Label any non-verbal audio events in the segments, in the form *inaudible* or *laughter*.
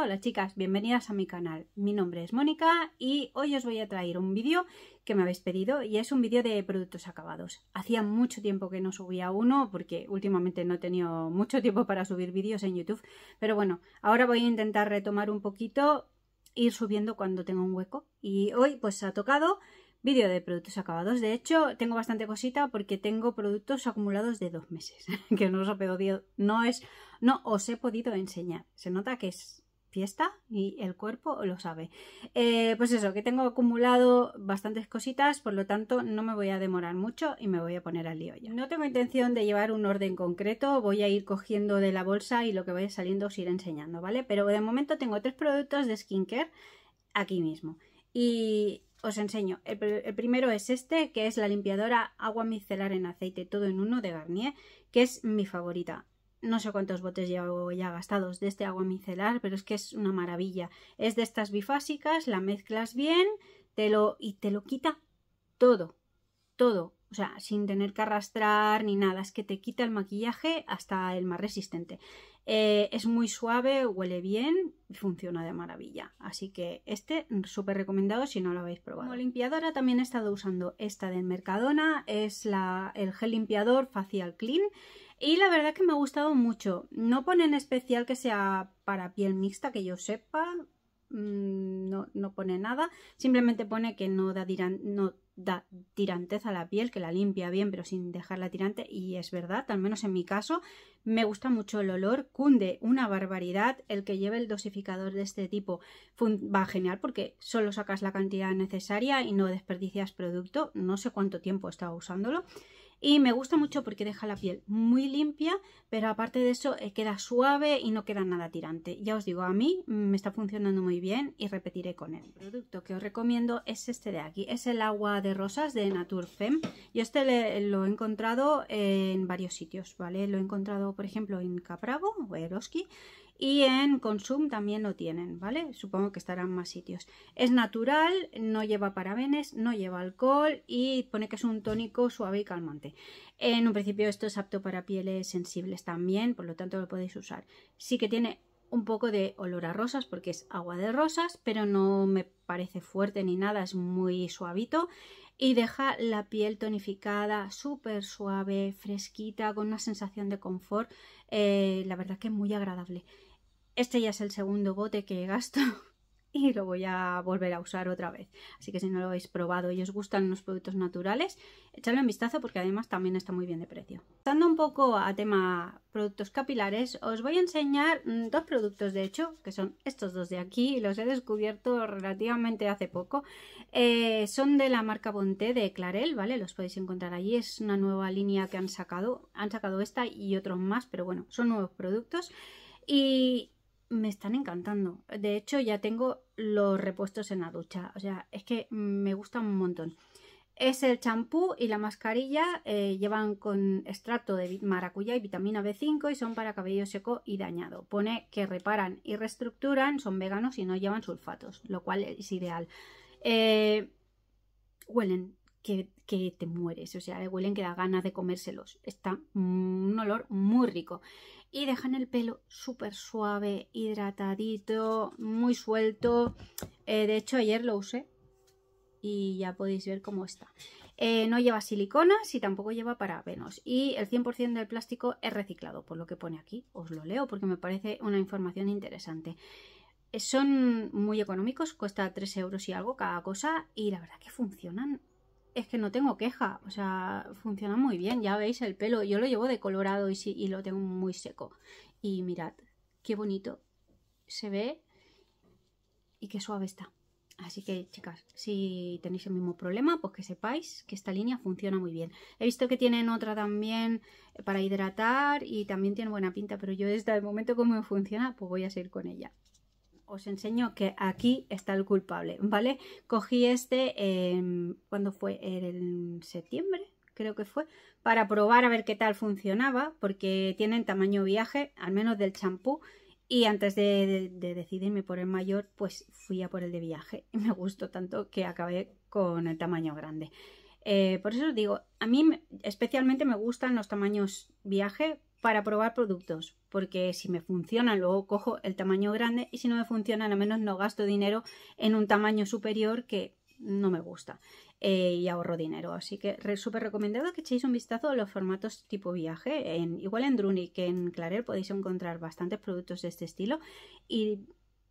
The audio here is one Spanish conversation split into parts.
Hola chicas, bienvenidas a mi canal. Mi nombre es Mónica y hoy os voy a traer un vídeo que me habéis pedido y es un vídeo de productos acabados. Hacía mucho tiempo que no subía uno porque últimamente no he tenido mucho *laughs* tiempo para subir vídeos en YouTube, pero bueno, ahora voy a intentar retomar un poquito, ir subiendo cuando tenga un hueco y hoy pues ha tocado vídeo de productos acabados. De hecho, tengo bastante cosita porque tengo productos acumulados de dos meses, *laughs* que no os he podido, no es, no os he podido enseñar. Se nota que es fiesta y el cuerpo lo sabe. Eh, pues eso, que tengo acumulado bastantes cositas, por lo tanto no me voy a demorar mucho y me voy a poner al lío ya. No tengo intención de llevar un orden concreto, voy a ir cogiendo de la bolsa y lo que vaya saliendo os iré enseñando, ¿vale? Pero de momento tengo tres productos de skincare aquí mismo y os enseño. el primero es este, que es la limpiadora agua micelar en aceite todo en uno de Garnier, que es mi favorita no sé cuántos botes llevo ya gastados de este agua micelar, pero es que es una maravilla. Es de estas bifásicas, la mezclas bien y te lo quita todo, todo. O sea, sin tener que arrastrar ni nada. Es que te quita el maquillaje hasta el más resistente. Eh, es muy suave, huele bien y funciona de maravilla. Así que este súper recomendado si no lo habéis probado. Como limpiadora también he estado usando esta del Mercadona. Es el gel limpiador facial clean. Y la verdad que me ha gustado mucho. No pone en especial que sea para piel mixta, que yo sepa. Mm, no, no pone nada. Simplemente pone que no da, no da tirantez a la piel, que la limpia bien, pero sin dejarla tirante. Y es verdad, al menos en mi caso, me gusta mucho el olor. Cunde una barbaridad. El que lleve el dosificador de este tipo va genial porque solo sacas la cantidad necesaria y no desperdicias producto. No sé cuánto tiempo he estado usándolo y me gusta mucho porque deja la piel muy limpia, pero aparte de eso eh, queda suave y no queda nada tirante. Ya os digo, a mí me está funcionando muy bien y repetiré con él. El producto que os recomiendo es este de aquí, es el agua de rosas de Naturfem. y este lo he encontrado en varios sitios, ¿vale? Lo he encontrado, por ejemplo, en Capravo o Eroski y en Consum también lo tienen, ¿vale? Supongo que estarán más sitios. Es natural, no lleva parabenes, no lleva alcohol y pone que es un tónico suave y calmante. En un principio esto es apto para pieles sensibles también, por lo tanto lo podéis usar. Sí que tiene un poco de olor a rosas porque es agua de rosas, pero no me parece fuerte ni nada, es muy suavito y deja la piel tonificada, súper suave, fresquita, con una sensación de confort, eh, la verdad que es muy agradable. Este ya es el segundo bote que gasto *laughs* y lo voy a volver a usar otra vez. Así que si no lo habéis probado y os gustan los productos naturales, echadle un vistazo porque además también está muy bien de precio. Pasando un poco a tema productos capilares, os voy a enseñar mm, dos productos de hecho, que son estos dos de aquí, los he descubierto relativamente hace poco. Eh, son de la marca Bonté de Clarel, ¿vale? Los podéis encontrar allí, es una nueva línea que han sacado, han sacado esta y otros más, pero bueno, son nuevos productos. Y me están encantando. De hecho, ya tengo los repuestos en la ducha. O sea, es que me gustan un montón. Es el champú y la mascarilla. Eh, llevan con extracto de maracuyá y vitamina B5 y son para cabello seco y dañado. Pone que reparan y reestructuran, son veganos y no llevan sulfatos, lo cual es ideal. Eh, huelen que, que, te mueres, o sea, huelen que da ganas de comérselos. Está un olor muy rico y dejan el pelo súper suave, hidratadito, muy suelto. Eh, de hecho, ayer lo usé y ya podéis ver cómo está. Eh, no lleva silicona, y tampoco lleva parabenos. Y el 100% del plástico es reciclado, por lo que pone aquí. Os lo leo porque me parece una información interesante. Eh, son muy económicos, cuesta 3 euros y algo cada cosa y la verdad que funcionan es que no tengo queja, o sea, funciona muy bien, ya veis el pelo, yo lo llevo de colorado y, lo tengo muy seco. Y mirad, qué bonito se ve y qué suave está. Así que, chicas, si tenéis el mismo problema, pues que sepáis que esta línea funciona muy bien. He visto que tienen otra también para hidratar y también tiene buena pinta, pero yo desde el momento como funciona, pues voy a seguir con ella os enseño que aquí está el culpable, ¿vale? Cogí este, em, cuando fue? En septiembre, creo que fue, para probar a ver qué tal funcionaba, porque tienen tamaño viaje, al menos del champú, y antes de, decidirme por el mayor, pues fui a por el de viaje, y me gustó tanto que acabé con el tamaño grande. Eh, por eso os digo, a mí especialmente me gustan los tamaños viaje para probar productos, porque si me funcionan luego cojo el tamaño grande y si no me funcionan al menos no gasto dinero en un tamaño superior que no me gusta eh, y ahorro dinero. Así que súper recomendado que echéis un vistazo a los formatos tipo viaje. En, igual en Druni que en Clarel podéis encontrar bastantes productos de este estilo y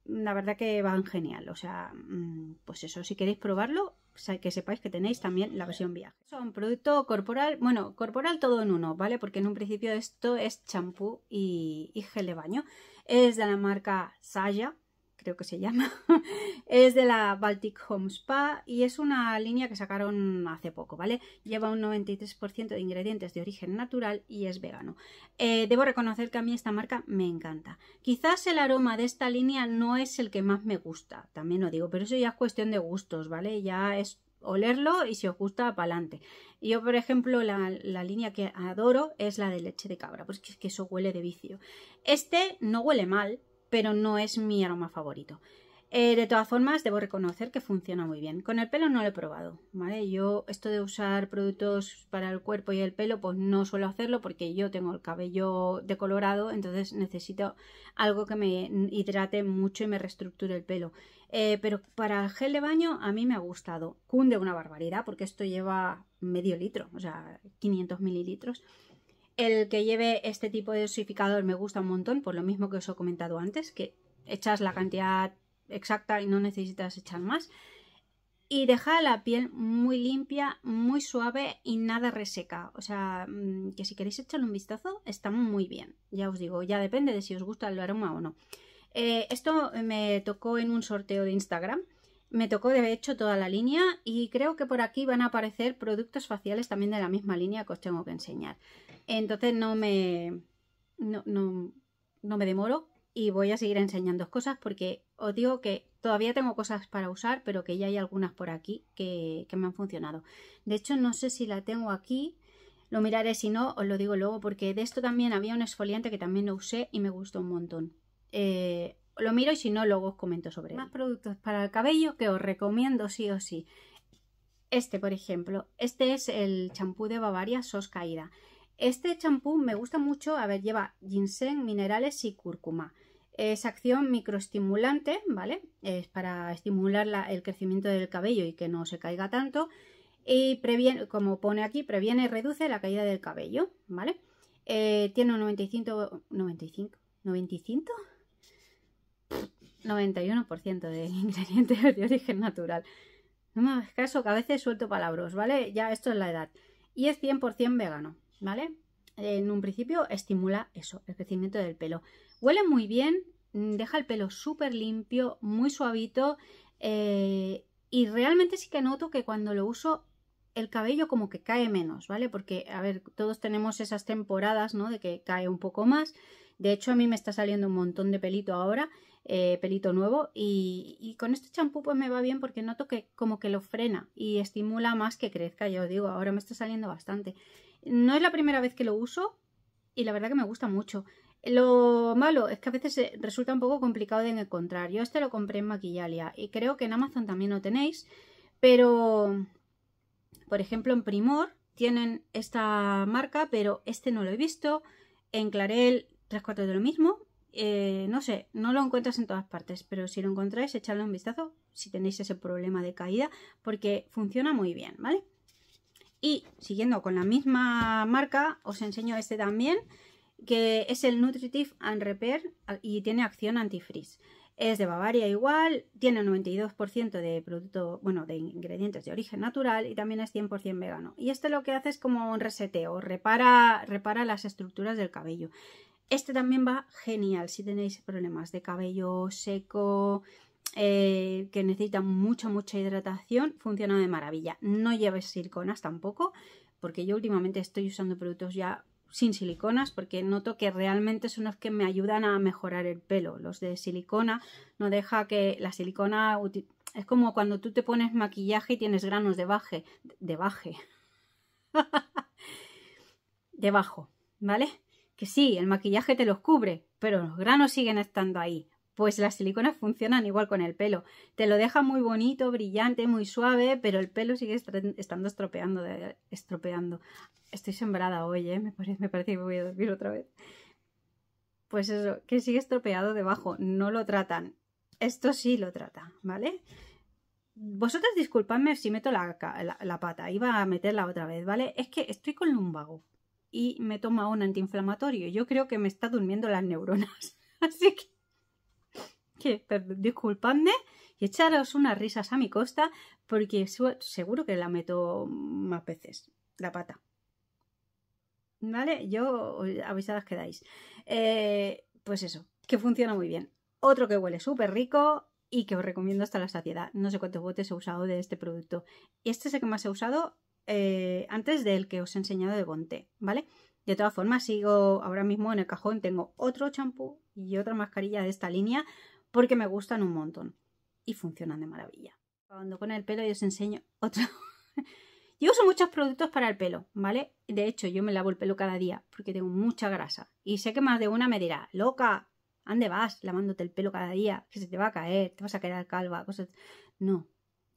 la verdad que van genial. O sea, mm, pues eso, si queréis probarlo, que sepáis que tenéis también la versión viaje. Son producto corporal, bueno, corporal todo en uno, ¿vale? Porque en un principio esto es champú y, y, gel de baño. Es de la marca Saya, creo que se llama, *laughs* es de la Baltic Home Spa y es una línea que sacaron hace poco, ¿vale? Lleva un 93% de ingredientes de origen natural y es vegano. Eh, debo reconocer que a mí esta marca me encanta. Quizás el aroma de esta línea no es el que más me gusta, también lo digo, pero eso ya es cuestión de gustos, ¿vale? Ya es olerlo y si os gusta, pa'lante. Yo, por ejemplo, la, la, línea que adoro es la de leche de cabra, pues que eso huele de vicio. Este no huele mal, pero no es mi aroma favorito. Eh, de todas formas, debo reconocer que funciona muy bien. Con el pelo no lo he probado, ¿vale? Yo esto de usar productos para el cuerpo y el pelo, pues no suelo hacerlo porque yo tengo el cabello decolorado, entonces necesito algo que me hidrate mucho y me reestructure el pelo. Eh, pero para el gel de baño a mí me ha gustado. Cunde una barbaridad porque esto lleva medio litro, o sea, 500 mililitros. El que lleve este tipo de osificador me gusta un montón, por lo mismo que os he comentado antes, que echas la cantidad exacta y no necesitas echar más. Y deja la piel muy limpia, muy suave y nada reseca. O sea, mm, que si queréis echarle un vistazo, está muy bien. Ya os digo, ya depende de si os gusta el aroma o no. Eh, esto me tocó en un sorteo de Instagram me tocó de hecho toda la línea y creo que por aquí van a aparecer productos faciales también de la misma línea que os tengo que enseñar. Entonces no me, no, no, me demoro y voy a seguir enseñando cosas porque os digo que todavía tengo cosas para usar, pero que ya hay algunas por aquí que, que me han funcionado. De hecho no sé si la tengo aquí, lo miraré, si no os lo digo luego porque de esto también había un exfoliante que también lo usé y me gustó un montón. Eh, lo miro y si no, luego os comento sobre Más productos para el cabello que os recomiendo sí o sí. Este, por ejemplo, este es el champú de Bavaria Sos Caída. Este champú me gusta mucho, a ver, lleva ginseng, minerales y cúrcuma. Es acción microestimulante, ¿vale? Es para estimular el crecimiento del cabello y que no se caiga tanto. Y previene, como pone aquí, previene y reduce la caída del cabello, ¿vale? Eh, tiene un 95, 95, 95, 91% de ingredientes de origen natural. No me hagas caso que a veces suelto palabras, ¿vale? Ya esto es la edad. Y es 100% vegano, ¿vale? En un principio estimula eso, el crecimiento del pelo. Huele muy bien, mm, deja el pelo súper limpio, muy suavito. Eh, y realmente sí que noto que cuando lo uso el cabello como que cae menos, ¿vale? Porque, a ver, todos tenemos esas temporadas, ¿no? De que cae un poco más. De hecho, a mí me está saliendo un montón de pelito ahora eh, pelito nuevo y, con este champú pues me va bien porque noto que como que lo frena y estimula más que crezca, ya os digo, ahora me está saliendo bastante. No es la primera vez que lo uso y la verdad que me gusta mucho. Lo malo es que a veces eh, resulta un poco complicado de encontrar. Yo este lo compré en Maquillalia y creo que en Amazon también lo tenéis, pero por ejemplo en Primor tienen esta marca, pero este no lo he visto. En Clarel tres cuartos de lo mismo eh, no sé, no lo encuentras en todas partes, pero si lo encontráis, echadle un vistazo si tenéis ese problema de caída, porque funciona muy bien, ¿vale? Y siguiendo con la misma marca, os enseño este también, que es el Nutritive and Repair y tiene acción antifreeze. Es de Bavaria igual, tiene un 92% de producto, bueno, de ingredientes de origen natural y también es 100% vegano. Y este lo que hace es como un reseteo, repara, repara las estructuras del cabello. Este también va genial si tenéis problemas de cabello seco, eh, que necesitan mucha, mucha hidratación, funciona de maravilla. No lleves siliconas tampoco, porque yo últimamente estoy usando productos ya sin siliconas porque noto que realmente son los que me ayudan a mejorar el pelo. Los de silicona no deja que la silicona... Es como cuando tú te pones maquillaje y tienes granos de baje. De baje. *laughs* Debajo, ¿vale? que sí, el maquillaje te los cubre, pero los granos siguen estando ahí. Pues las siliconas funcionan igual con el pelo. Te lo deja muy bonito, brillante, muy suave, pero el pelo sigue estando estropeando. estropeando. Estoy sembrada hoy, ¿eh? me, parece, que voy a dormir otra vez. Pues eso, que sigue estropeado debajo. No lo tratan. Esto sí lo trata, ¿vale? Vosotras disculpadme si meto la, la pata. Iba a meterla otra vez, ¿vale? Es que estoy con lumbago y me toma un antiinflamatorio. Yo creo que me está durmiendo las neuronas. *laughs* Así que, disculpadme y echaros unas risas a mi costa porque seguro que la meto más veces, la pata. ¿Vale? Yo avisadas quedáis. dais eh, pues eso, que funciona muy bien. Otro que huele súper rico y que os recomiendo hasta la saciedad. No sé cuántos botes he usado de este producto. Este es el que más he usado eh, antes del que os he enseñado de Bonté, ¿vale? De todas formas, sigo ahora mismo en el cajón, tengo otro champú y otra mascarilla de esta línea porque me gustan un montón y funcionan de maravilla. Cuando con el pelo yo os enseño otro... *laughs* yo uso muchos productos para el pelo, ¿vale? De hecho, yo me lavo el pelo cada día porque tengo mucha grasa y sé que más de una me dirá, loca, ¿ande vas lavándote el pelo cada día? Que se te va a caer, te vas a quedar calva, cosas... No,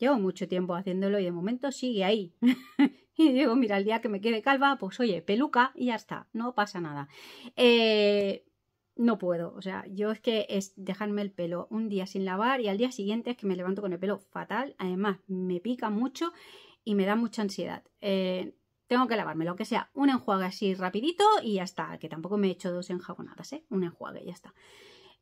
Llevo mucho tiempo haciéndolo y de momento sigue ahí. *laughs* y digo, mira, el día que me quede calva, pues oye, peluca y ya está, no pasa nada. Eh, no puedo, o sea, yo es que es dejarme el pelo un día sin lavar y al día siguiente es que me levanto con el pelo fatal, además me pica mucho y me da mucha ansiedad. Eh, tengo que lavarme, lo que sea, un enjuague así rapidito y ya está, que tampoco me he hecho dos enjabonadas, ¿eh? un enjuague y ya está.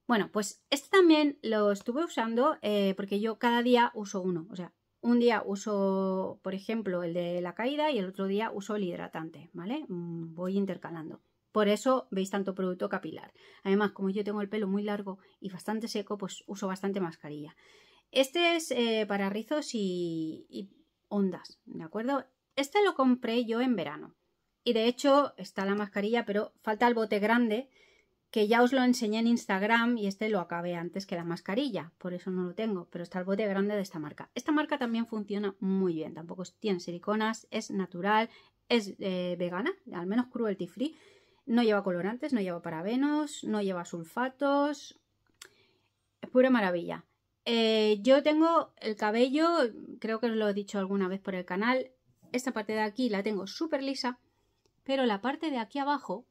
Bueno, pues este también lo estuve usando eh, porque yo cada día uso uno. O sea, un día uso, por ejemplo, el de la caída y el otro día uso el hidratante, ¿vale? Mm, voy intercalando. Por eso veis tanto producto capilar. Además, como yo tengo el pelo muy largo y bastante seco, pues uso bastante mascarilla. Este es eh, para rizos y, y ondas, ¿de acuerdo? Este lo compré yo en verano. Y de hecho está la mascarilla, pero falta el bote grande que ya os lo enseñé en Instagram y este lo acabé antes que la mascarilla, por eso no lo tengo, pero está el bote grande de esta marca. Esta marca también funciona muy bien, tampoco tiene siliconas, es natural, es eh, vegana, al menos cruelty free, no lleva colorantes, no lleva parabenos, no lleva sulfatos, es pura maravilla. Eh, yo tengo el cabello, creo que os lo he dicho alguna vez por el canal, esta parte de aquí la tengo súper lisa, pero la parte de aquí abajo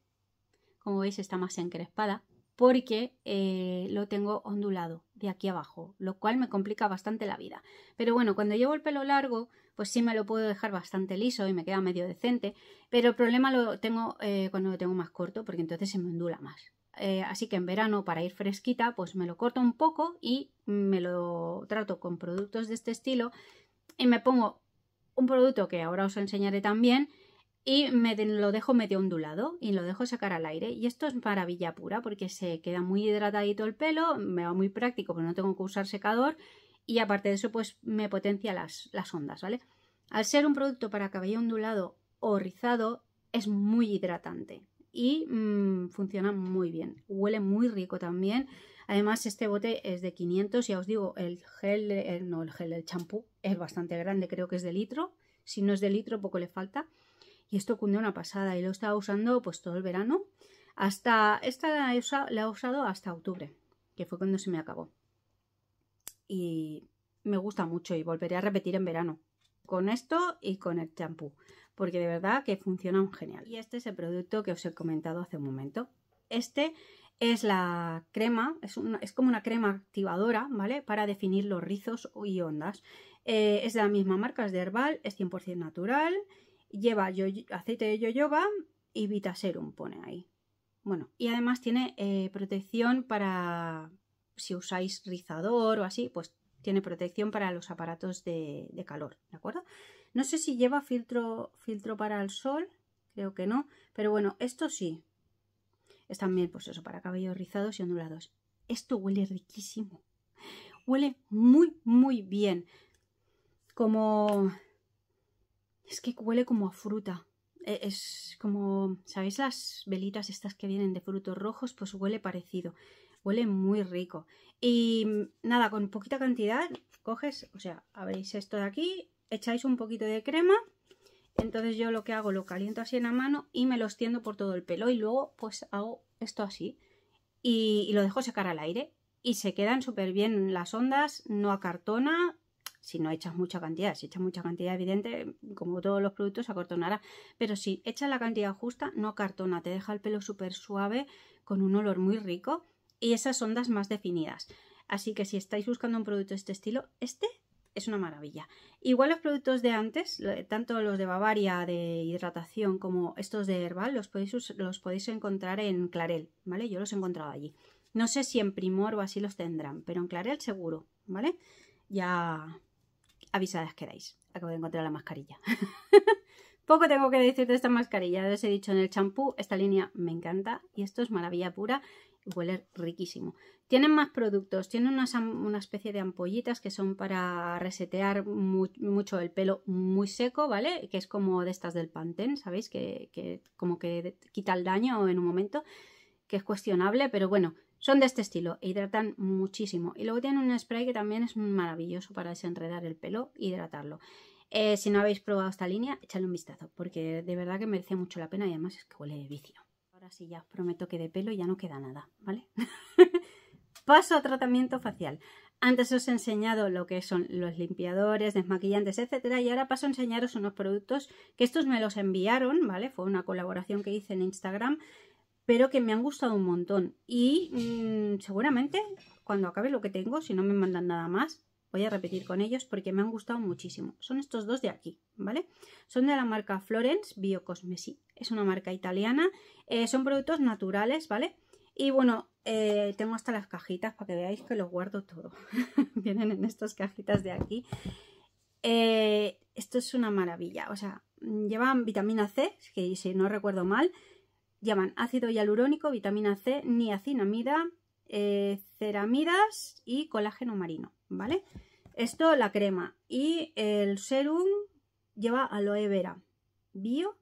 como veis está más encrespada, porque eh, lo tengo ondulado de aquí abajo, lo cual me complica bastante la vida. Pero bueno, cuando llevo el pelo largo, pues sí me lo puedo dejar bastante liso y me queda medio decente, pero el problema lo tengo eh, cuando lo tengo más corto, porque entonces se me ondula más. Eh, así que en verano, para ir fresquita, pues me lo corto un poco y me lo trato con productos de este estilo y me pongo un producto que ahora os enseñaré también, y me lo dejo medio ondulado y lo dejo sacar al aire. Y esto es maravilla pura porque se queda muy hidratadito el pelo, me va muy práctico porque no tengo que usar secador y aparte de eso pues me potencia las, las ondas, ¿vale? Al ser un producto para cabello ondulado o rizado es muy hidratante y mm, funciona muy bien, huele muy rico también. Además este bote es de 500, ya os digo, el gel, el, eh, no el gel, el champú es bastante grande, creo que es de litro, si no es de litro poco le falta y esto cunde una pasada y lo estaba usando pues todo el verano. Hasta esta la he, usado, hasta octubre, que fue cuando se me acabó. Y me gusta mucho y volveré a repetir en verano con esto y con el champú, porque de verdad que funciona genial. Y este es el producto que os he comentado hace un momento. Este es la crema, es, es como una crema activadora, ¿vale? Para definir los rizos y ondas. Eh, es de la misma marca, es de Herbal, es 100% natural Lleva aceite de yoyoba y vitaserum, pone ahí. Bueno, y además tiene eh, protección para si usáis rizador o así, pues tiene protección para los aparatos de, calor, ¿de acuerdo? No sé si lleva filtro, filtro para el sol, creo que no, pero bueno, esto sí. Es también, pues eso, para cabellos rizados y ondulados. Esto huele riquísimo. Huele muy, muy bien. Como es que huele como a fruta. E, es como, ¿sabéis las velitas estas que vienen de frutos rojos? Pues huele parecido. Huele muy rico. Y mm, nada, con poquita cantidad coges, o sea, abréis esto de aquí, echáis un poquito de crema. Entonces yo lo que hago, lo caliento así en la mano y me lo extiendo por todo el pelo. Y luego pues hago esto así y, lo dejo secar al aire. Y se quedan súper bien las ondas, no acartona, si no echas mucha cantidad. Si echas mucha cantidad, evidente, como todos los productos, acortonará. Pero si echas la cantidad justa, no acartona, te deja el pelo súper suave, con un olor muy rico y esas ondas más definidas. Así que si estáis buscando un producto de este estilo, este es una maravilla. Igual los productos de antes, tanto los de Bavaria de hidratación como estos de Herbal, los podéis, los podéis encontrar en Clarel, ¿vale? Yo los he encontrado allí. No sé si en Primor o así los tendrán, pero en Clarel seguro, ¿vale? Ya, avisadas queráis, Acabo de encontrar la mascarilla. *laughs* Poco tengo que decir de esta mascarilla. Ya os he dicho en el champú, esta línea me encanta y esto es maravilla pura. Huele riquísimo. Tienen más productos, tienen una especie de ampollitas que son para resetear mucho el pelo muy seco, ¿vale? Que es como de estas del Pantene, ¿sabéis? Que, que como que quita el daño en un momento, que es cuestionable, pero bueno, son de este estilo e hidratan muchísimo. Y luego tienen un spray que también es maravilloso para desenredar el pelo e hidratarlo. Eh, si no habéis probado esta línea, echadle un vistazo, porque de verdad que merece mucho la pena y además es que huele de vicio. Ahora sí, ya os prometo que de pelo ya no queda nada, ¿vale? *laughs* Paso a tratamiento facial. Antes os he enseñado lo que son los limpiadores, desmaquillantes, etc. y ahora paso a enseñaros unos productos que estos me los enviaron, ¿vale? Fue una colaboración que hice en Instagram pero que me han gustado un montón. Y mm, seguramente cuando acabe lo que tengo, si no me mandan nada más, voy a repetir con ellos porque me han gustado muchísimo. Son estos dos de aquí, ¿vale? Son de la marca Florence Biocosmesi. Es una marca italiana. Eh, son productos naturales, ¿vale? Y bueno, eh, tengo hasta las cajitas para que veáis que los guardo todo. *laughs* Vienen en estas cajitas de aquí. Eh, esto es una maravilla. O sea, llevan vitamina C, que si no recuerdo mal, llaman ácido hialurónico, vitamina C, niacinamida, eh, ceramidas y colágeno marino, ¿vale? Esto la crema y el serum lleva aloe vera, bio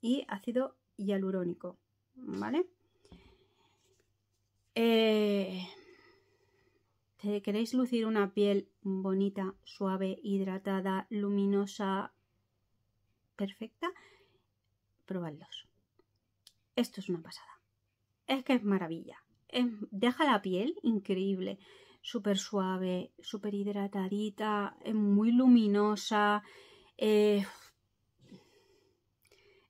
y ácido hialurónico, ¿vale? Eh, ¿Queréis lucir una piel bonita, suave, hidratada, luminosa, perfecta? Probadlos. Esto es una pasada. Es que es maravilla. deja la piel increíble, súper suave, súper hidratadita, es muy luminosa. Eh,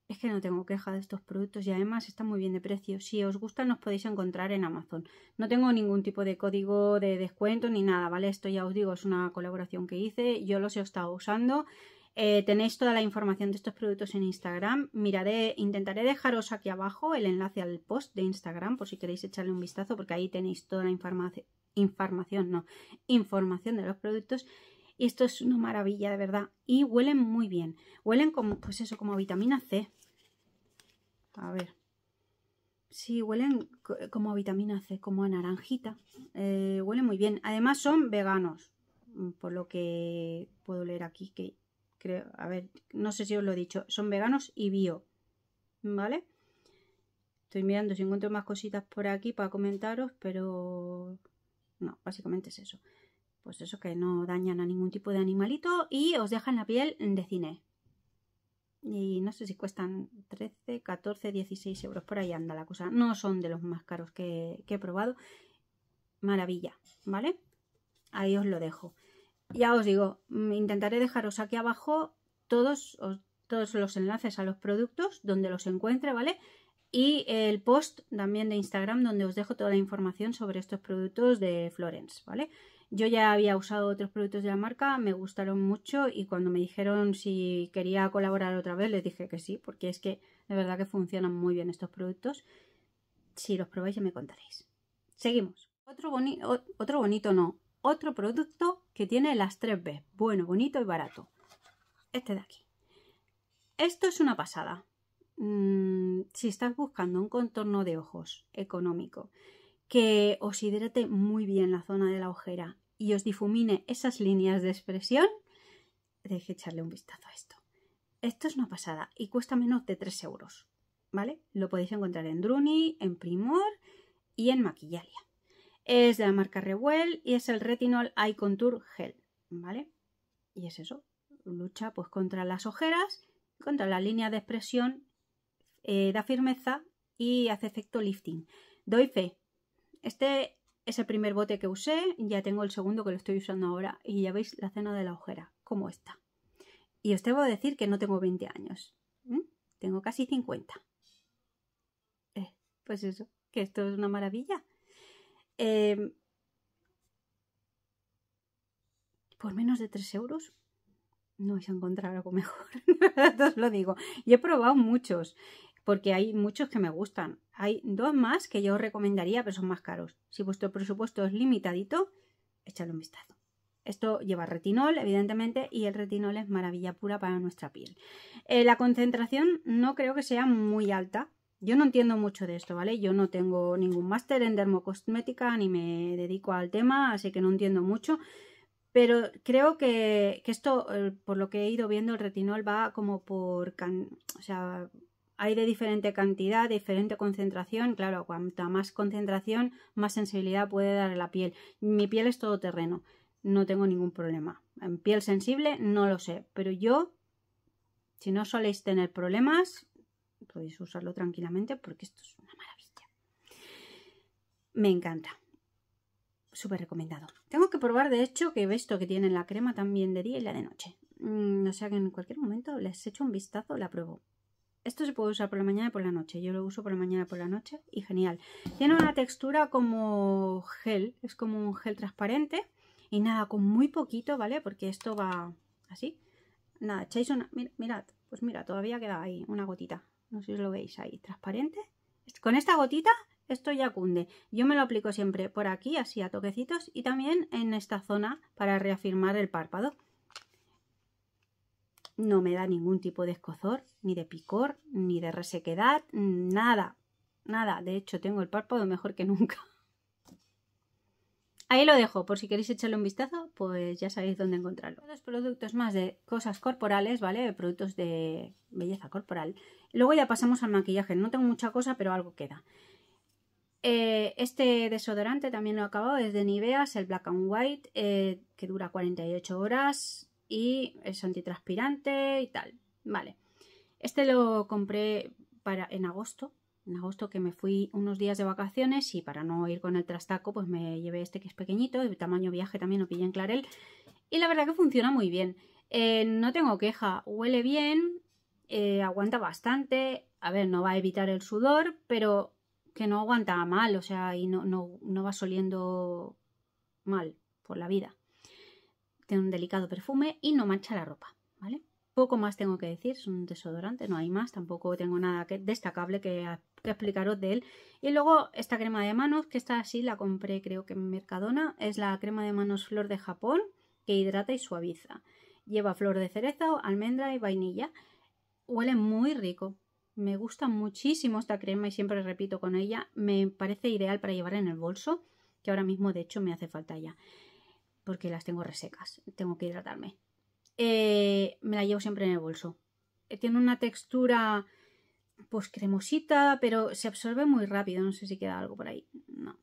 es que no tengo queja de estos productos y además está muy bien de precio. Si os gustan, los podéis encontrar en Amazon. No tengo ningún tipo de código de descuento ni nada, ¿vale? Esto ya os digo, es una colaboración que hice, yo los he estado usando eh, tenéis toda la información de estos productos en Instagram. Miraré, intentaré dejaros aquí abajo el enlace al post de Instagram por si queréis echarle un vistazo, porque ahí tenéis toda la información, no, información de los productos. Y esto es una maravilla, de verdad. Y huelen muy bien. Huelen como, pues eso, como vitamina C. A ver. Sí, huelen como vitamina C, como a naranjita. Eh, huelen muy bien. Además son veganos, por lo que puedo leer aquí, que creo, a ver, no sé si os lo he dicho, son veganos y bio, ¿vale? Estoy mirando si encuentro más cositas por aquí para comentaros, pero no, básicamente es eso. Pues eso que no dañan a ningún tipo de animalito y os dejan la piel de cine. Y no sé si cuestan 13, 14, 16 euros, por ahí anda la cosa. No son de los más caros que, que he probado. Maravilla, ¿vale? Ahí os lo dejo ya os digo, mm, intentaré dejaros aquí abajo todos, todos los enlaces a los productos donde los encuentre, ¿vale? Y el post también de Instagram donde os dejo toda la información sobre estos productos de Florence, ¿vale? Yo ya había usado otros productos de la marca, me gustaron mucho y cuando me dijeron si quería colaborar otra vez les dije que sí, porque es que de verdad que funcionan muy bien estos productos. Si los probáis ya me contaréis. Seguimos. Otro, bonito, otro bonito no, otro producto que tiene las tres B, bueno, bonito y barato. Este de aquí. Esto es una pasada. Mm, si estás buscando un contorno de ojos económico que os hidrate muy bien la zona de la ojera y os difumine esas líneas de expresión, deje echarle un vistazo a esto. Esto es una pasada y cuesta menos de 3 euros, ¿vale? Lo podéis encontrar en Druni, en Primor y en Maquillalia. Es de la marca Rewell y es el Retinol Eye Contour Gel, ¿vale? Y es eso, lucha pues contra las ojeras, contra la línea de expresión, eh, da firmeza y hace efecto lifting. Doy fe. Este es el primer bote que usé, ya tengo el segundo que lo estoy usando ahora y ya veis la cena de la ojera, como está. Y os que decir que no tengo 20 años, tengo casi 50. Eh, pues eso, que esto es una maravilla. Em, por menos de 3 euros no vais a encontrar algo mejor. *laughs* os lo digo. Y he probado muchos, porque hay muchos que me gustan. Hay dos más que yo os recomendaría, pero son más caros. Si vuestro presupuesto es limitadito, échale un vistazo. Esto lleva retinol, evidentemente, y el retinol es maravilla pura para nuestra piel. Eh, la concentración no creo que sea muy alta, yo no entiendo mucho de esto, ¿vale? Yo no tengo ningún máster en dermocosmética ni me dedico al tema, así que no entiendo mucho. Pero creo que, esto, eh, por lo que he ido viendo, el retinol va como por... o sea, hay de diferente cantidad, diferente concentración. Claro, cuanta más concentración, más sensibilidad puede dar la piel. Mi piel es todo terreno no tengo ningún problema. En piel sensible, no lo sé. Pero yo, si no soléis tener problemas, podéis usarlo tranquilamente porque esto es una maravilla. Me encanta. Súper recomendado. Tengo que probar, de hecho, que esto que tienen la crema también de día y la de noche. no mm, o sea que en cualquier momento les echo un vistazo, la pruebo. Esto se puede usar por la mañana y por la noche. Yo lo uso por la mañana y por la noche y genial. Tiene una textura como gel, es como un gel transparente. Y nada, con muy poquito, ¿vale? Porque esto va así. Nada, echáis una... Mirad, pues mira, todavía queda ahí una gotita no sé si lo veis ahí, transparente. Con esta gotita esto ya cunde. Yo me lo aplico siempre por aquí, así a toquecitos, y también en esta zona para reafirmar el párpado. No me da ningún tipo de escozor, ni de picor, ni de resequedad, nada, nada. De hecho, tengo el párpado mejor que nunca. Ahí lo dejo, por si queréis echarle un vistazo, pues ya sabéis dónde encontrarlo. Dos productos más de cosas corporales, ¿vale? Productos de belleza corporal. Luego ya pasamos al maquillaje. No tengo mucha cosa, pero algo queda. Eh, este desodorante también lo he acabado, es de Niveas, el Black and White, eh, que dura 48 horas y es antitranspirante y tal. Vale. Este lo compré para en agosto, en agosto que me fui unos días de vacaciones y para no ir con el trastaco pues me llevé este que es pequeñito, de tamaño viaje también lo pillé en Clarel y la verdad que funciona muy bien. Eh, no tengo queja, huele bien, eh, aguanta bastante, a ver, no va a evitar el sudor, pero que no aguanta mal, o sea, y no, no, no va soliendo mal por la vida. Tiene un delicado perfume y no mancha la ropa, ¿vale? Poco más tengo que decir, es un desodorante, no hay más, tampoco tengo nada que destacable que, explicaros de él. Y luego esta crema de manos, que está así la compré creo que en Mercadona, es la crema de manos Flor de Japón, que hidrata y suaviza. Lleva flor de cereza, almendra y vainilla. Huele muy rico, me gusta muchísimo esta crema y siempre repito con ella, me parece ideal para llevar en el bolso, que ahora mismo de hecho me hace falta ya, porque las tengo resecas, tengo que hidratarme. Eh, me la llevo siempre en el bolso. Eh, tiene una textura pues cremosita, pero se absorbe muy rápido. No sé si queda algo por ahí. No.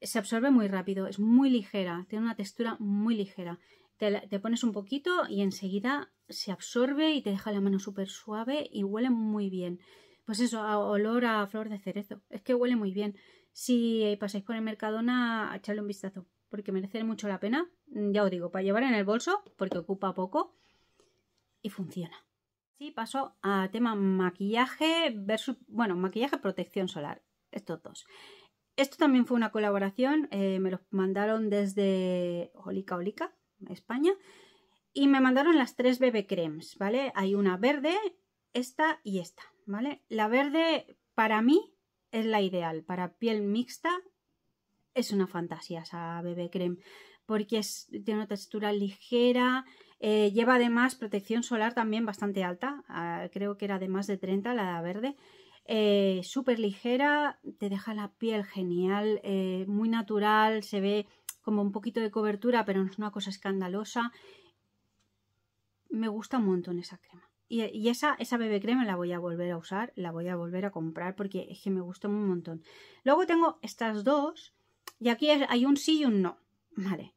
Se absorbe muy rápido, es muy ligera, tiene una textura muy ligera. Te, pones un poquito y enseguida se absorbe y te deja la mano súper suave y huele muy bien. Pues eso, olor a flor de cerezo. Es que huele muy bien. Si pasáis por el Mercadona, echarle un vistazo porque merece mucho la pena. Mm, ya os digo, para llevar en el bolso, porque ocupa poco y funciona. Y paso a tema maquillaje versus, bueno, maquillaje protección solar, estos dos. Esto también fue una colaboración, eh, me los mandaron desde Olica Olica, España, y me mandaron las tres BB cremes, ¿vale? Hay una verde, esta y esta, ¿vale? La verde para mí es la ideal, para piel mixta es una fantasía esa bebé creme, porque tiene una textura ligera, eh, lleva además protección solar también bastante alta, ah, creo que era de más de 30 la verde, eh, súper ligera, te deja la piel genial, eh, muy natural, se ve como un poquito de cobertura, pero no es una cosa escandalosa. Me gusta un montón esa crema. Y, y esa, esa bebé crema la voy a volver a usar, la voy a volver a comprar porque es que me gusta un montón. Luego tengo estas dos, y aquí hay un sí y un no. Vale.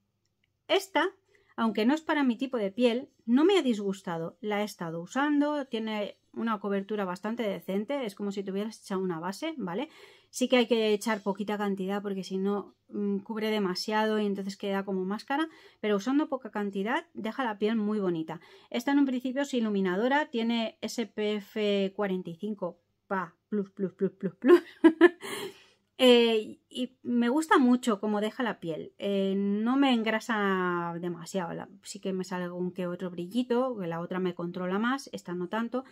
Esta, aunque no es para mi tipo de piel, no me ha disgustado. La he estado usando, tiene una cobertura bastante decente, es como si tuvieras echado una base, ¿vale? Sí que hay que echar poquita cantidad porque si no mm, cubre demasiado y entonces queda como máscara, pero usando poca cantidad deja la piel muy bonita. Esta en un principio es iluminadora, tiene SPF 45 pa plus plus plus plus plus *laughs* Eh, y me gusta mucho cómo deja la piel. Eh, no me engrasa demasiado. sí que me sale algún que otro brillito, que la otra me controla más, esta no tanto.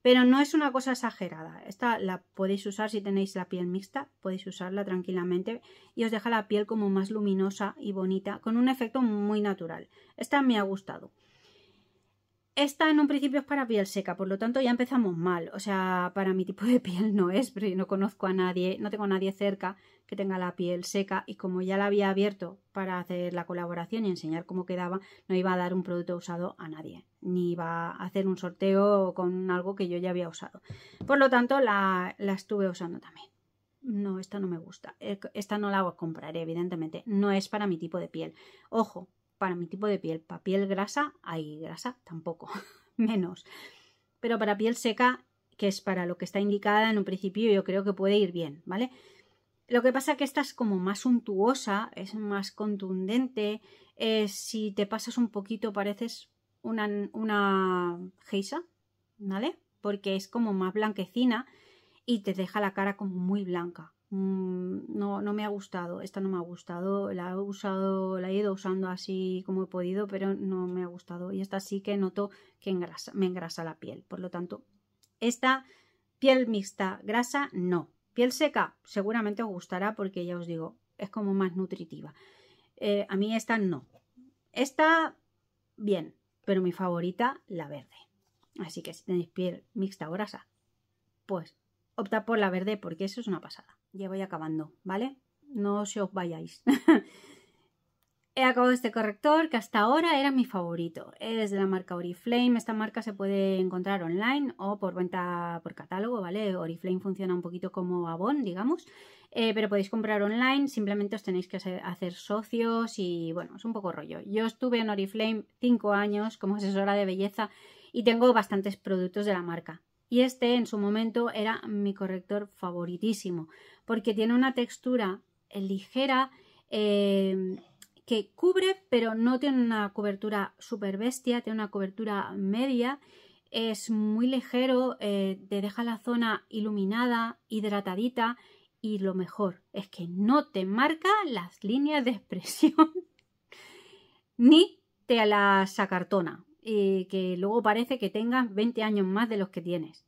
Pero no es una cosa exagerada. Esta la podéis usar si tenéis la piel mixta, podéis usarla tranquilamente y os deja la piel como más luminosa y bonita, con un efecto muy natural. Esta me ha gustado. Esta en un principio es para piel seca, por lo tanto ya empezamos mal. O sea, para mi tipo de *laughs* piel no es, pero no conozco a nadie, no tengo a nadie cerca que tenga la piel seca y como ya la había abierto para hacer la colaboración y enseñar cómo quedaba, no iba a dar un producto usado a nadie, ni iba a hacer un sorteo con algo que yo ya había usado. Por lo tanto, la, estuve usando también. No, esta no me gusta. Eh, esta no la compraré, evidentemente. No es para mi tipo de piel. Ojo, para mi tipo de piel. Para piel grasa hay grasa, tampoco, *laughs* menos. Pero para piel seca, que es para lo que está indicada en un principio, yo creo que puede ir bien, ¿vale? Lo que pasa que esta es como más untuosa, es más contundente. si te pasas un poquito pareces una, una geisa, ¿vale? Porque es como más blanquecina y te deja la cara como muy blanca. Mm, no, no me ha gustado, esta no me ha gustado, la he usado, la he ido usando así como he podido, pero no me ha gustado y esta sí que noto que me engrasa la piel, por lo tanto, esta piel mixta, grasa, no. Piel seca, seguramente os gustará porque ya os digo, es como más nutritiva. Eh, a mí esta no. Esta, bien, pero mi favorita, la verde. Así que si tenéis piel mixta o grasa, pues opta por la verde porque eso es una pasada ya voy acabando, ¿vale? No se os vayáis. *laughs* He acabado este corrector que hasta ahora era mi favorito. Es de la marca Oriflame. Esta marca se puede encontrar online o por venta por catálogo, ¿vale? Oriflame funciona un poquito como Avon, digamos. Eh, pero podéis comprar online, simplemente os tenéis que hacer socios y bueno, es un poco rollo. Yo estuve en Oriflame 5 años como asesora de belleza y tengo bastantes productos de la marca y este en su momento era mi corrector favoritísimo porque tiene una textura eh, ligera eh, que cubre pero no tiene una cobertura super bestia, tiene una cobertura media, es muy ligero, eh, te deja la zona iluminada, hidratadita y lo mejor es que no te marca las líneas de *laughs* expresión ni te las acartona y eh, que luego parece que tengas 20 años más de los que tienes.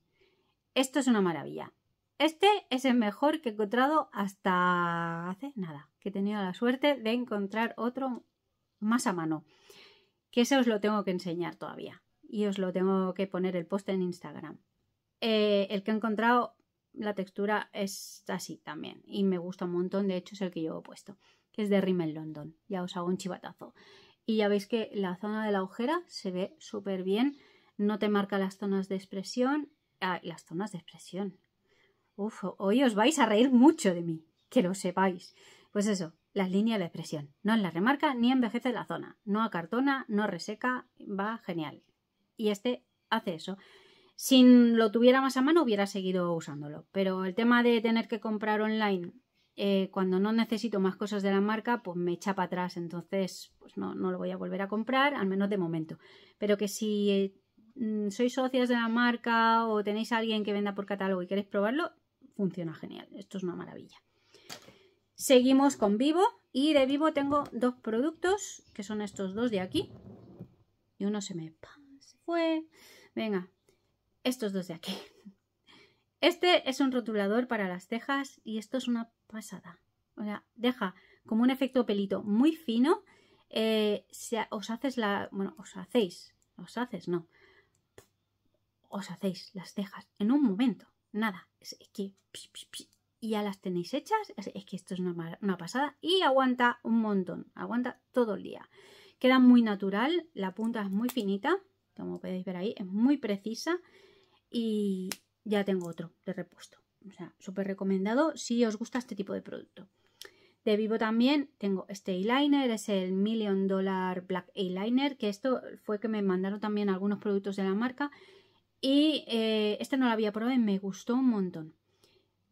Esto es una maravilla. Este es el mejor que he encontrado hasta hace nada, que he tenido la suerte de encontrar otro más a mano. Que ese os lo tengo que enseñar todavía y os lo tengo que poner el post en Instagram. Eh, el que he encontrado, la textura es así también y me gusta un montón, de hecho es el que yo he puesto, que es de Rimmel London. Ya os hago un chivatazo y ya veis que la zona de la ojera se ve súper bien, no te marca las zonas de expresión, ah, las zonas de expresión. Uf, hoy os vais a reír mucho de mí, que lo sepáis. Pues eso, las líneas de expresión. No las la remarca ni envejece la zona. No acartona, no reseca, va genial. Y este hace eso. Si lo tuviera más a mano hubiera seguido usándolo, pero el tema de tener que comprar online eh, cuando no necesito más cosas de la marca, pues me echa para atrás. Entonces, pues no, lo voy a volver a comprar, al menos de momento. Pero que si eh, mm, sois socias de la marca o tenéis a alguien que venda por catálogo y queréis probarlo, funciona genial. Esto es una maravilla. Seguimos con Vivo y de Vivo tengo dos productos, que son estos dos de aquí. Y uno se me fue. Venga, estos dos de aquí. *laughs* Este es un rotulador para las cejas y esto es una pasada. O sea, deja como un efecto pelito muy fino. Eh, si os haces la... Bueno, os hacéis. Os haces, no. Os hacéis las cejas en un momento. Nada. Es que... ya las tenéis hechas. Es que esto es una, una pasada. Y aguanta un montón. Aguanta todo el día. Queda muy natural. La punta es muy finita. Como podéis ver ahí. Es muy precisa. Y ya tengo otro de repuesto. O sea, súper recomendado si os gusta este tipo de producto. De Vivo también tengo este eyeliner, es el Million Dollar Black Eyeliner, que esto fue que me mandaron también algunos productos de la marca y eh, este no lo había probado y me gustó un montón.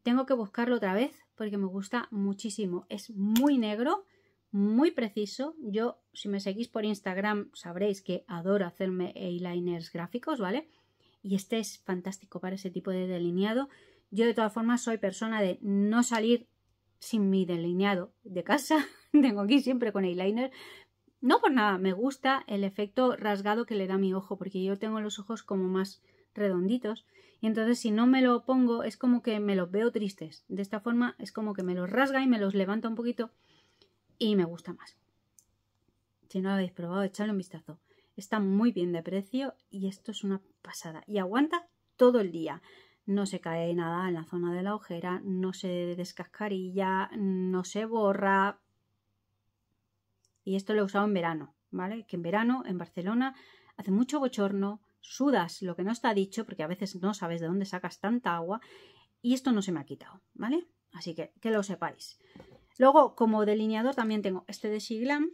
Tengo que buscarlo otra vez porque me gusta muchísimo. Es muy negro, muy preciso. Yo, si me seguís por Instagram, sabréis que adoro hacerme eyeliners gráficos, ¿vale? Y este es fantástico para ese tipo de delineado yo de todas formas soy persona de no salir sin mi delineado de casa. *laughs* Tengo aquí siempre con eyeliner. No por nada, me gusta el efecto rasgado que le da mi ojo, porque yo tengo los ojos como más redonditos. Y entonces si no me lo pongo es como que me los veo tristes. De esta forma es como que me los rasga y me los levanta un poquito y me gusta más. Si no lo habéis probado, echadle un vistazo. Está muy bien de precio y esto es una pasada. Y aguanta todo el día no se cae nada en la zona de la ojera, no se descascarilla, no se borra. Y esto lo he usado en verano, ¿vale? Que en verano en Barcelona hace mucho bochorno, sudas lo que no está dicho, porque a veces no sabes de dónde sacas tanta agua, y esto no se me ha quitado, ¿vale? Así que que lo sepáis. Luego, como delineador, también tengo este de Siglam,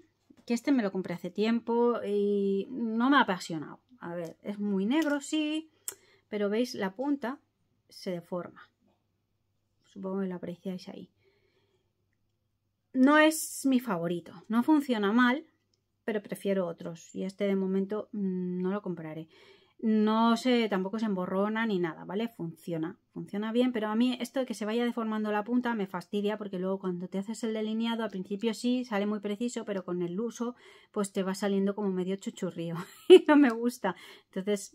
que este me lo compré hace tiempo y no me ha apasionado. A ver, es muy negro, sí, pero veis la punta, se deforma. Supongo que lo apreciáis ahí. No es mi favorito. No funciona mal, pero prefiero otros. Y este de momento mm, no lo compraré. No sé, tampoco se emborrona ni nada, ¿vale? Funciona, funciona bien, pero a mí esto de que se vaya deformando la punta me fastidia porque luego cuando te haces el delineado al principio sí sale muy preciso, pero con el uso pues te va saliendo como medio chuchurrío *laughs* y no me gusta. Entonces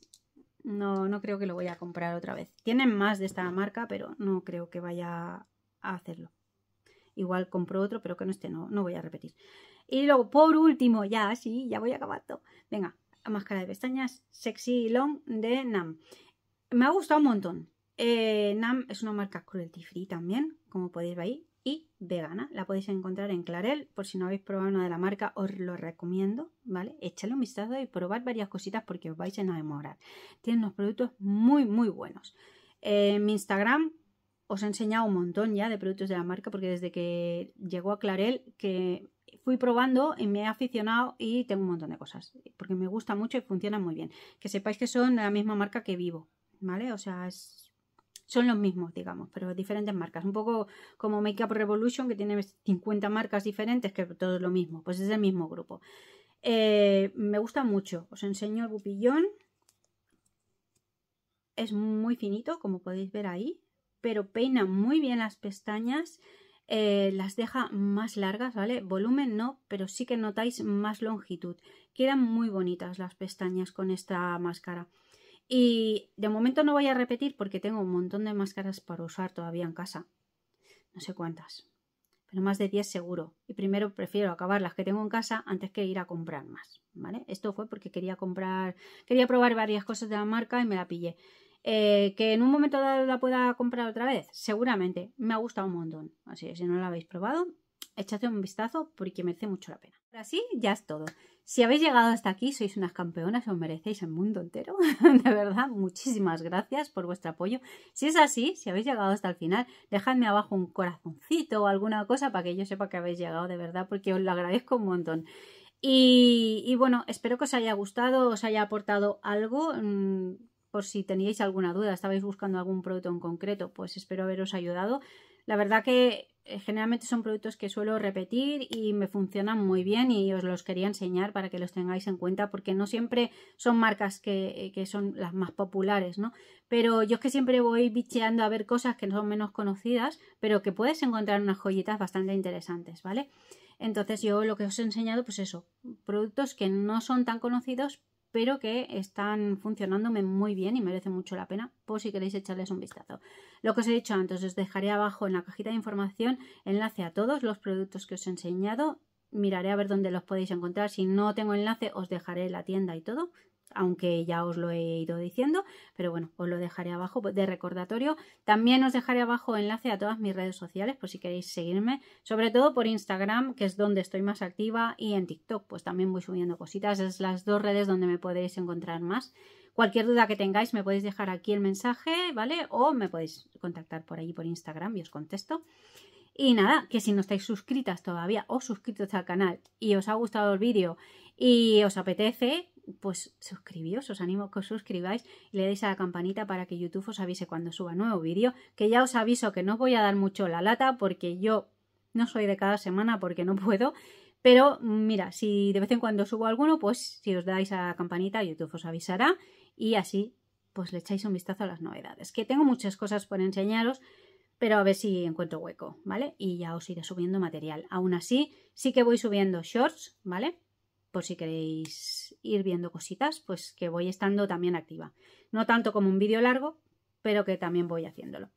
no, no creo que lo voy a comprar otra vez. Tienen más de esta marca, pero no creo que vaya a hacerlo. Igual compro otro, pero que no no, no voy a repetir. Y luego, por último, ya, sí, ya voy acabando. Venga, máscara de pestañas Sexy Long de NAM. Me ha gustado un montón. Eh, NAM es una marca cruelty free también, como podéis ver ahí vegana. La podéis encontrar en Clarel, por si no habéis probado una de la marca, os lo recomiendo, ¿vale? Echadle un vistazo y probad varias cositas porque os vais a enamorar. Tienen unos productos muy, muy buenos. en eh, mi Instagram os he enseñado un montón ya de productos de la marca porque desde que llegó a Clarel que fui probando y me he aficionado y tengo un montón de cosas porque me gusta mucho y funciona muy bien. Que sepáis que son de la misma marca que Vivo, ¿vale? O sea, es son los mismos, digamos, pero diferentes marcas. Un poco como Makeup Revolution, que tiene 50 marcas diferentes, que todo es lo mismo, pues es el mismo grupo. Eh, me gusta mucho, os enseño el bupillón. Es muy finito, como podéis ver ahí, pero peina muy bien las pestañas. Eh, las deja más largas, ¿vale? Volumen no, pero sí que notáis más longitud. Quedan muy bonitas las pestañas con esta máscara. Y de momento no voy a repetir porque tengo un montón de máscaras para usar todavía en casa. No sé cuántas, pero más de 10 seguro. Y primero prefiero acabar las que tengo en casa antes que ir a comprar más. ¿vale? Esto fue porque quería comprar, quería probar varias cosas de la marca y me la pillé. Eh, que en un momento dado la pueda comprar otra vez, seguramente. Me ha gustado un montón. Así que si no la habéis probado, echadle un vistazo porque merece mucho la pena. Ahora sí, ya es todo. Si habéis llegado hasta aquí, sois unas campeonas, os merecéis el mundo entero. *laughs* De verdad, muchísimas gracias por vuestro apoyo. Si es así, si habéis llegado hasta el final, dejadme abajo un corazoncito o alguna cosa para que yo sepa que habéis llegado de verdad, porque os lo agradezco un montón. Y, y bueno, espero que os haya gustado, os haya aportado algo. Mm, por si teníais alguna duda, estabais buscando algún producto en concreto, pues espero haberos ayudado. La verdad que eh, generalmente son productos que suelo repetir y me funcionan muy bien y os los quería enseñar para que los tengáis en cuenta porque no siempre son marcas eh, que, son las más populares, ¿no? Pero yo es que siempre voy bicheando a ver cosas que no son menos conocidas, pero que puedes encontrar unas joyitas bastante interesantes, ¿vale? Entonces yo lo que os he enseñado, pues eso, productos que no son tan conocidos, pero que están funcionándome muy bien y merece mucho la pena por si queréis echarles un vistazo. Lo que os he dicho antes, os dejaré abajo en la cajita de información enlace a todos los productos que os he enseñado. Miraré a ver dónde los podéis encontrar. Si no tengo enlace, os dejaré la tienda y todo aunque ya os lo he ido diciendo, pero bueno, os lo dejaré abajo de recordatorio. También os dejaré abajo enlace a todas mis redes sociales por si queréis seguirme, sobre todo por Instagram, que es donde estoy más activa, y en TikTok, pues también voy subiendo cositas, es las dos redes donde me podéis encontrar más. Cualquier duda que tengáis me podéis dejar aquí el mensaje, ¿vale? O me podéis contactar por ahí por Instagram y os contesto. Y nada, que si no estáis suscritas todavía o suscritos al canal y os ha gustado el vídeo y os apetece, pues suscribíos, os animo a que os suscribáis y le deis a la campanita para que YouTube os avise cuando suba nuevo vídeo, que ya os aviso que no voy a dar mucho la lata porque yo no soy de cada semana porque no *laughs* puedo, pero mira, si de vez en cuando subo alguno, pues si os dais a la campanita YouTube os avisará y así pues le echáis un vistazo a las novedades, que tengo muchas cosas por enseñaros, pero a ver si encuentro hueco, ¿vale? Y ya os iré subiendo material. Aún así, sí que voy subiendo shorts, ¿vale? por si queréis ir viendo cositas, pues que voy estando también activa. No tanto como un vídeo largo, pero que también voy haciéndolo.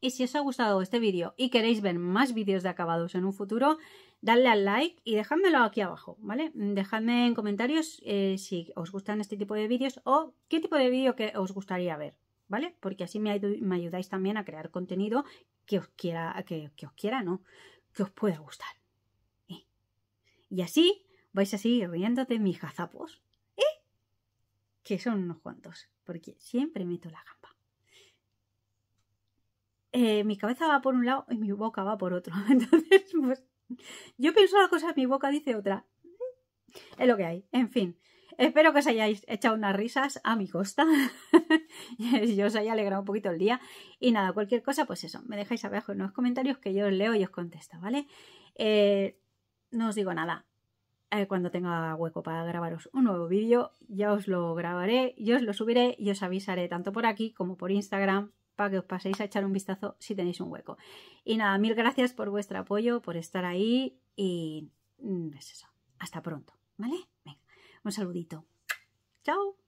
Y si os ha gustado este vídeo y queréis ver más vídeos de acabados en un futuro, dadle al like y dejádmelo aquí abajo, ¿vale? Dejadme en comentarios eh, si os gustan este tipo de vídeos o qué tipo de vídeo que os gustaría ver, ¿vale? Porque así me, ayudáis también a crear contenido que os quiera, que, os quiera, ¿no? Que os pueda gustar. Y así vais a seguir riéndote mis gazapos. ¿Eh? Que son unos cuantos, porque siempre meto la gamba. Eh, mi cabeza va por un lado y mi boca va por otro. *laughs* Entonces, pues, yo pienso una cosa, mi boca dice otra. Es lo que hay. En fin, espero que os hayáis echado unas risas a mi costa. *laughs* yo os haya alegrado un poquito el día. Y nada, cualquier cosa, pues eso, me dejáis abajo en los comentarios que yo os leo y os contesto, ¿vale? Eh, no os digo nada. Eh, cuando tenga hueco para grabaros un nuevo vídeo, ya os lo grabaré, yo os lo subiré y os avisaré tanto por aquí como por Instagram para que os paséis a echar un vistazo si tenéis un hueco. Y nada, mil gracias por vuestro apoyo, por estar ahí y mm, es eso. Hasta pronto, ¿vale? Venga, un saludito. Chao.